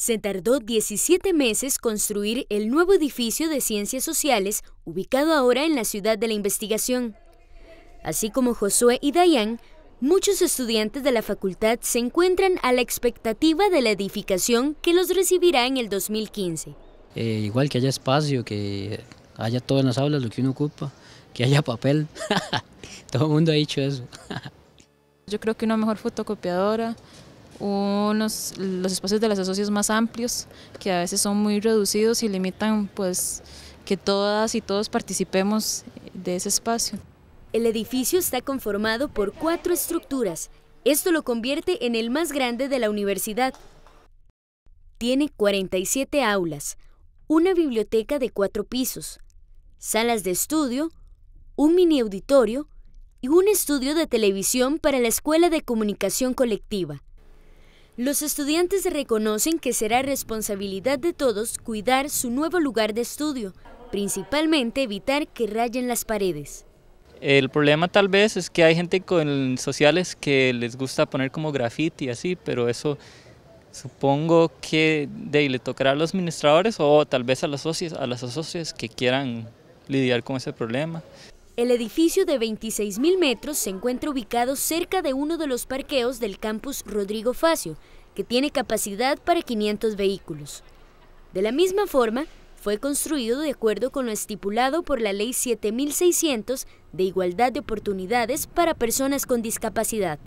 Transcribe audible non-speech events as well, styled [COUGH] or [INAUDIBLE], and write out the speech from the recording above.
Se tardó 17 meses construir el nuevo edificio de ciencias sociales ubicado ahora en la ciudad de la investigación. Así como Josué y Dayan, muchos estudiantes de la facultad se encuentran a la expectativa de la edificación que los recibirá en el 2015. Eh, igual que haya espacio, que haya todo en las aulas lo que uno ocupa, que haya papel. [LAUGHS] todo el mundo ha dicho eso. [LAUGHS] Yo creo que una mejor fotocopiadora, unos, los espacios de las asocios más amplios, que a veces son muy reducidos y limitan pues que todas y todos participemos de ese espacio. El edificio está conformado por cuatro estructuras. Esto lo convierte en el más grande de la universidad. Tiene 47 aulas, una biblioteca de cuatro pisos, salas de estudio, un mini auditorio y un estudio de televisión para la Escuela de Comunicación Colectiva. Los estudiantes reconocen que será responsabilidad de todos cuidar su nuevo lugar de estudio, principalmente evitar que rayen las paredes. El problema tal vez es que hay gente con sociales que les gusta poner como y así, pero eso supongo que de, le tocará a los administradores o tal vez a las socias, a las asocias que quieran lidiar con ese problema. El edificio de 26.000 metros se encuentra ubicado cerca de uno de los parqueos del campus Rodrigo Facio, que tiene capacidad para 500 vehículos. De la misma forma, fue construido de acuerdo con lo estipulado por la Ley 7600 de Igualdad de Oportunidades para Personas con Discapacidad.